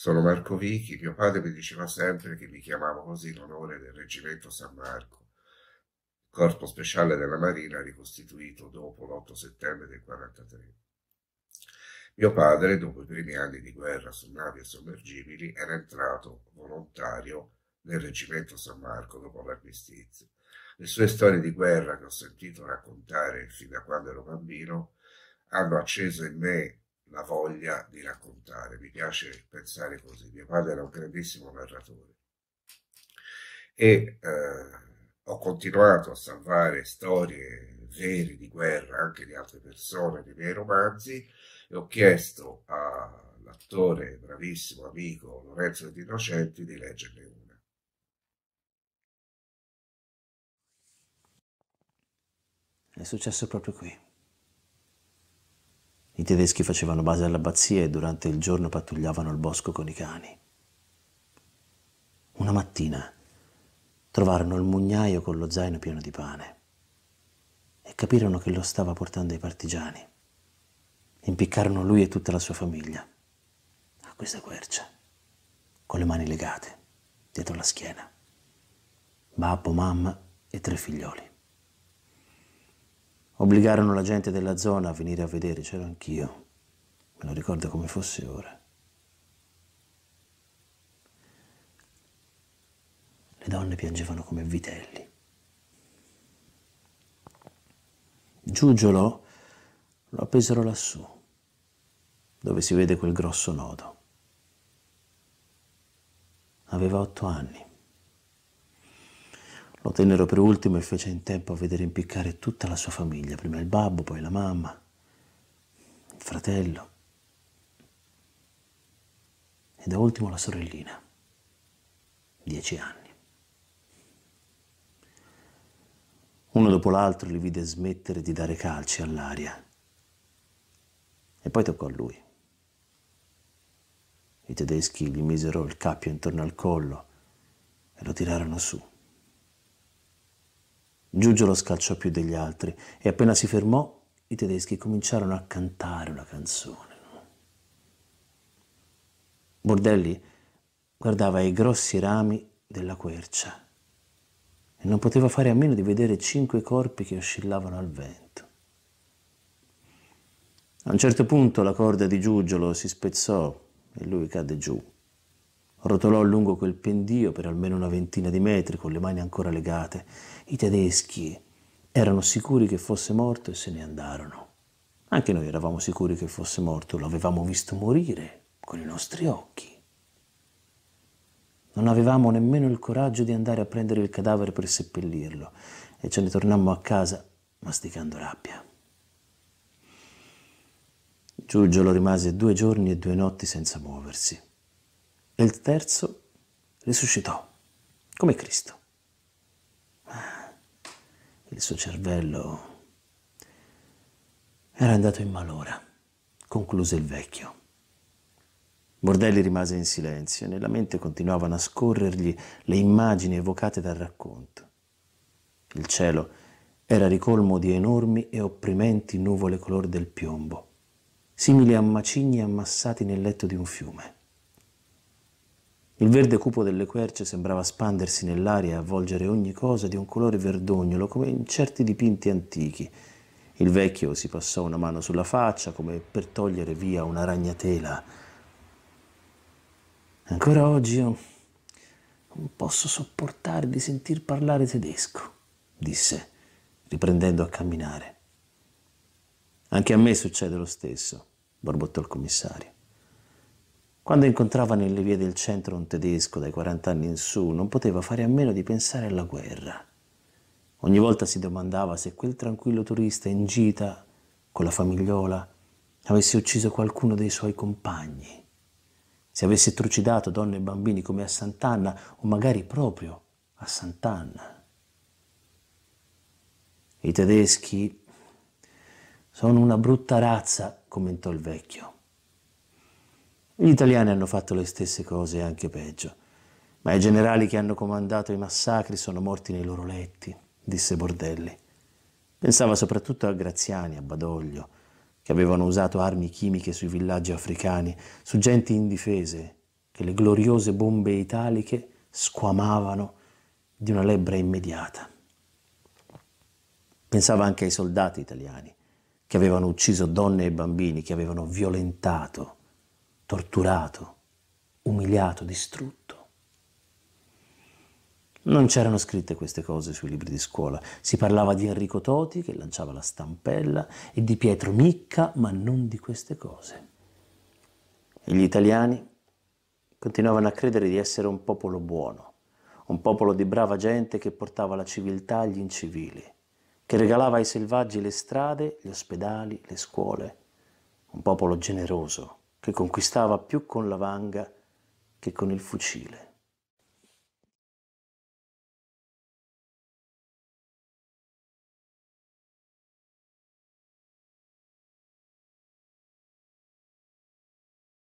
Sono Marco Vichi, mio padre mi diceva sempre che mi chiamavo così in onore del reggimento San Marco, corpo speciale della Marina ricostituito dopo l'8 settembre del 1943. Mio padre, dopo i primi anni di guerra su navi e sommergibili, era entrato volontario nel reggimento San Marco dopo l'armistizio. Le sue storie di guerra che ho sentito raccontare fin da quando ero bambino hanno acceso in me la voglia di raccontare. Mi piace pensare così. Mio padre era un grandissimo narratore e eh, ho continuato a salvare storie vere di guerra anche di altre persone nei miei romanzi e ho chiesto all'attore bravissimo amico Lorenzo Di Innocenti di leggerne una. È successo proprio qui tedeschi facevano base all'abbazia e durante il giorno pattugliavano il bosco con i cani. Una mattina trovarono il mugnaio con lo zaino pieno di pane e capirono che lo stava portando ai partigiani. Impiccarono lui e tutta la sua famiglia a questa quercia, con le mani legate dietro la schiena. Babbo, mamma e tre figlioli. Obbligarono la gente della zona a venire a vedere, c'ero anch'io. Me lo ricordo come fosse ora. Le donne piangevano come vitelli. Giugiolo lo appesero lassù, dove si vede quel grosso nodo. Aveva otto anni. Lo tennero per ultimo e fece in tempo a vedere impiccare tutta la sua famiglia, prima il babbo, poi la mamma, il fratello e da ultimo la sorellina, dieci anni. Uno dopo l'altro li vide smettere di dare calci all'aria e poi toccò a lui. I tedeschi gli misero il cappio intorno al collo e lo tirarono su. Giugio lo scalciò più degli altri e appena si fermò i tedeschi cominciarono a cantare una canzone. Bordelli guardava i grossi rami della quercia e non poteva fare a meno di vedere cinque corpi che oscillavano al vento. A un certo punto la corda di Giugiolo si spezzò e lui cadde giù Rotolò lungo quel pendio per almeno una ventina di metri con le mani ancora legate. I tedeschi erano sicuri che fosse morto e se ne andarono. Anche noi eravamo sicuri che fosse morto, lo avevamo visto morire con i nostri occhi. Non avevamo nemmeno il coraggio di andare a prendere il cadavere per seppellirlo e ce ne tornammo a casa masticando rabbia. Giulgio lo rimase due giorni e due notti senza muoversi e il terzo risuscitò, come Cristo. Ah, il suo cervello era andato in malora, concluse il vecchio. Bordelli rimase in silenzio e nella mente continuavano a scorrergli le immagini evocate dal racconto. Il cielo era ricolmo di enormi e opprimenti nuvole color del piombo, simili a macigni ammassati nel letto di un fiume. Il verde cupo delle querce sembrava spandersi nell'aria e avvolgere ogni cosa di un colore verdognolo, come in certi dipinti antichi. Il vecchio si passò una mano sulla faccia come per togliere via una ragnatela. Ancora oggi io non posso sopportare di sentir parlare tedesco, disse, riprendendo a camminare. Anche a me succede lo stesso, borbottò il commissario. Quando incontrava nelle vie del centro un tedesco dai 40 anni in su, non poteva fare a meno di pensare alla guerra. Ogni volta si domandava se quel tranquillo turista in gita con la famigliola avesse ucciso qualcuno dei suoi compagni, se avesse trucidato donne e bambini come a Sant'Anna o magari proprio a Sant'Anna. I tedeschi sono una brutta razza, commentò il vecchio. Gli italiani hanno fatto le stesse cose e anche peggio. Ma i generali che hanno comandato i massacri sono morti nei loro letti, disse Bordelli. Pensava soprattutto a Graziani, a Badoglio, che avevano usato armi chimiche sui villaggi africani, su genti indifese, che le gloriose bombe italiche squamavano di una lebbra immediata. Pensava anche ai soldati italiani, che avevano ucciso donne e bambini, che avevano violentato torturato, umiliato, distrutto. Non c'erano scritte queste cose sui libri di scuola. Si parlava di Enrico Toti che lanciava la stampella e di Pietro Micca, ma non di queste cose. E gli italiani continuavano a credere di essere un popolo buono, un popolo di brava gente che portava la civiltà agli incivili, che regalava ai selvaggi le strade, gli ospedali, le scuole, un popolo generoso, che conquistava più con la vanga che con il fucile.